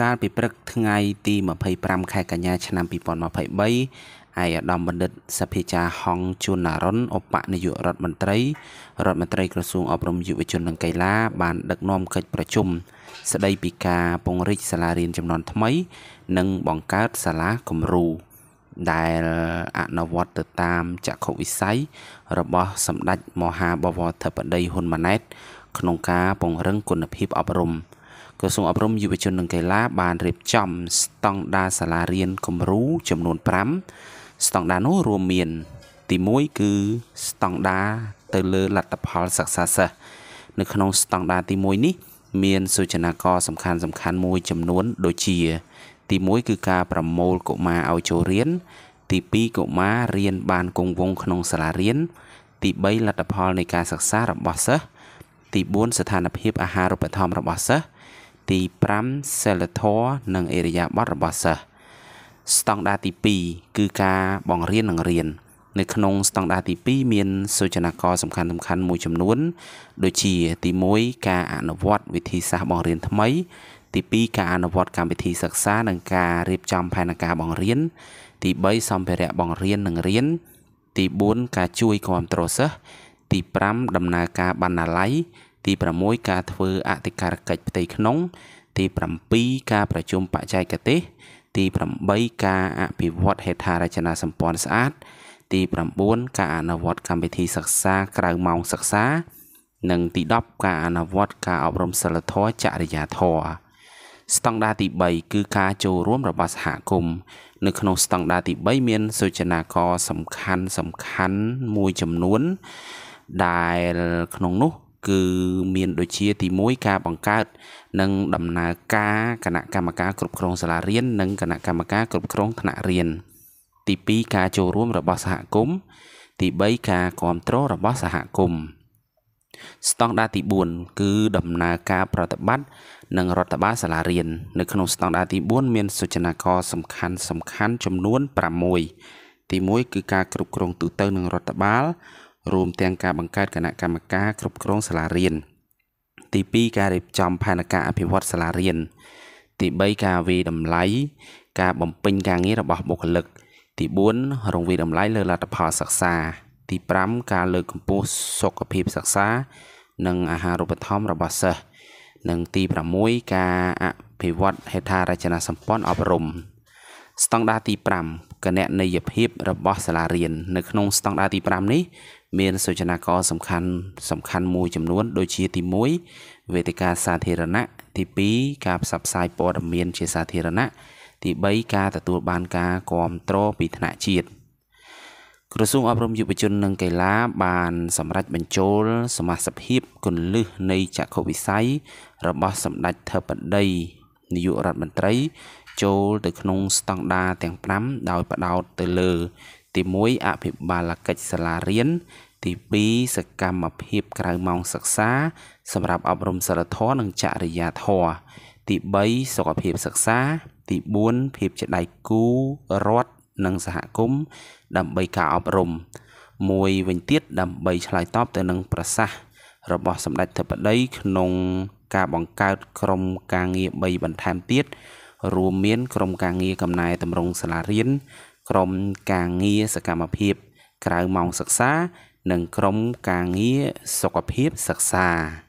កាលពីព្រឹកថ្ងៃទី25ខែកញ្ញាឆ្នាំ2023ឯកឧត្តមបណ្ឌិតសភាចាហងជួនណារុនឧបនាយករដ្ឋមន្ត្រីរដ្ឋមន្ត្រីក្រសួងអប់រំយុវជននិងកីឡា បានដឹកនាំកិច្ចប្រជុំស្ដីពីការពង្រីកសាលារៀនចំនួនថ្មី និងបង្កើតសាលាគំរូដែលអនុវត្តទៅតាមចក្ខុវិស័យរបស់សម្ដេចមហាបវរធិបតីហ៊ុនម៉ាណែតក្នុងការពង្រឹងគុណភាពអប់រំ។ក្រសួងអប់រំយុវជននិងកីឡាបានរៀបចំស្តង់ដារសាលារៀនគំរូចំនួន5ស្តង់ដារនោះរួមមាន ទី1គឺស្តង់ដារទៅលើលទ្ធផលសិក្សាសិស្សនៅក្នុងស្តង់ដារទី1នេះ មានសូចនាករសំខាន់សំខាន់មួយចំនួនដូចជា ទី1គឺការប្រមូលកុមារឲ្យចូលរៀនទី2កុមាររៀនបានគង់វង្សក្នុងសាលារៀន ទី3លទ្ធផលនៃការសិក្សារបស់សិស្សទី4ស្ថានភាពអាហារូបត្ថម្ភរបស់សិស្សទី5សិលធម៌និងអេរិយាបថរបស់សិស្សស្តង់ដារទី2គឺការបង្រៀននិងរៀននៅក្នុងស្តង់ដារទី2មានសូចនាករសំខាន់សំខាន់មួយចំនួនដូចជា ទី1ការអនុវត្តវិធីសាស្ត្របង្រៀនថ្មីទី2ការអនុវត្តកម្មវិធីសិក្សានិងការរៀបចំផែនការបង្រៀនទី3សម្ភារៈបង្រៀននិងរៀន ទី4ការជួយគ្រប់គ្រងសិស្សទី5ដំណើរការបណ្ណាល័យទី6ការធ្វើអធិការកិច្ចផ្ទៃក្នុង ទី7ការប្រជុំបច្ចេកទេស ទី8ការអភិវឌ្ឍហេដ្ឋារចនាសម្ព័ន្ធស្អាត ទី9ការអនុវត្តកម្មវិធីសិក្សា ក្រៅម៉ោងសិក្សា និងទី10ការអនុវត្តការអប់រំសិលធម៌ចរិយាធម៌ស្តង់ដារទី3គឺ ការចូលរួមរបស់សហគមន៍នៅក្នុងស្តង់ដារទី3មាន សូចនាករសំខាន់សំខាន់មួយចំនួនដែលក្នុងនោះគឺមានដូចជាទី1ការបង្កើត និងដំណើរការគណៈកម្មការគ្រប់គ្រងសាលារៀននិងគណៈកម្មការគ្រប់គ្រងថ្នាក់រៀនទី2ការចូលរួមរបស់សហគមន៍ទី3ការគ្រប់គ្រងរបស់សហគមន៍ស្តង់ដារទី4គឺដំណើរការប្រតិបត្តិនិងរដ្ឋបាលសាលារៀននៅក្នុងស្តង់ដារទី4មានសូចនាករសំខាន់សំខាន់ចំនួន6ទី1គឺការគ្រប់គ្រងទូទៅនឹងរដ្ឋបាលរួមទាំងការបង្កើតគណៈកម្មការគ្រប់គ្រងសាលារៀនទី2ការរៀបចំផែនការអភិវឌ្ឍសាលារៀនទី3ការវិយតម្លៃការ បំពេញការងាររបស់បុគ្គលិកទី4រងវិយតម្លៃលើលទ្ធផលសិក្សា ទី5ការលើកកម្ពស់សុខភាពសិក្សា និងអាហារូបត្ថម្ភរបស់សិស្សនិងទី6ការអភិវឌ្ឍហេដ្ឋារចនាសម្ព័ន្ធអប់រំ ស្តង់ដារទី5គណនេយ្យភាពរបស់សាលារៀននៅក្នុងស្តង់ដារទី5នេះមានសូចនាករសំខាន់សំខាន់មួយចំនួនដូចជាទី1វេទិកាសាធារណៈទី2ការផ្សព្វផ្សាយព័ត៌មាន ជាសាធារណៈទី3ការទទួលបានការគ្រប់គ្រងពីថ្នាក់ជាតិក្រសួងអប់រំយុវជននិងកីឡា បានសម្រេចបញ្ចូល សមាជិកភាពគន្លឹះនៃចក្ខុវិស័យរបស់សម្ដេចធិបតីនាយករដ្ឋមន្ត្រី ចូលទៅក្នុង ស្តង់ដារទាំង5ដោយផ្ដោតទៅលើទី1អភិបាលកិច្ចសាលារៀន ទី2សកម្មភាពក្រៅម៉ោងសិក្សាសម្រាប់អប់រំសិលធម៌និងចរិយាធម៌ទី3សុខភាពសិក្សា ទី4ភាពជាដៃគូរដ្ឋនិងសហគមន៍ដើម្បីការអប់រំមួយវិញទៀតដើម្បីឆ្លើយតបទៅនឹងប្រសាសន៍របស់សម្ដេចធិបតីក្នុង ការបង្កើតក្រមការងារ3បន្ថែមទៀតរួមមានក្រមការងារកំណែតម្រង់សាលារៀនក្រុមការងារសកម្មភាព ក្រៅម៉ោងសិក្សា និងក្រុមការងារសុខភាពសិក្សា។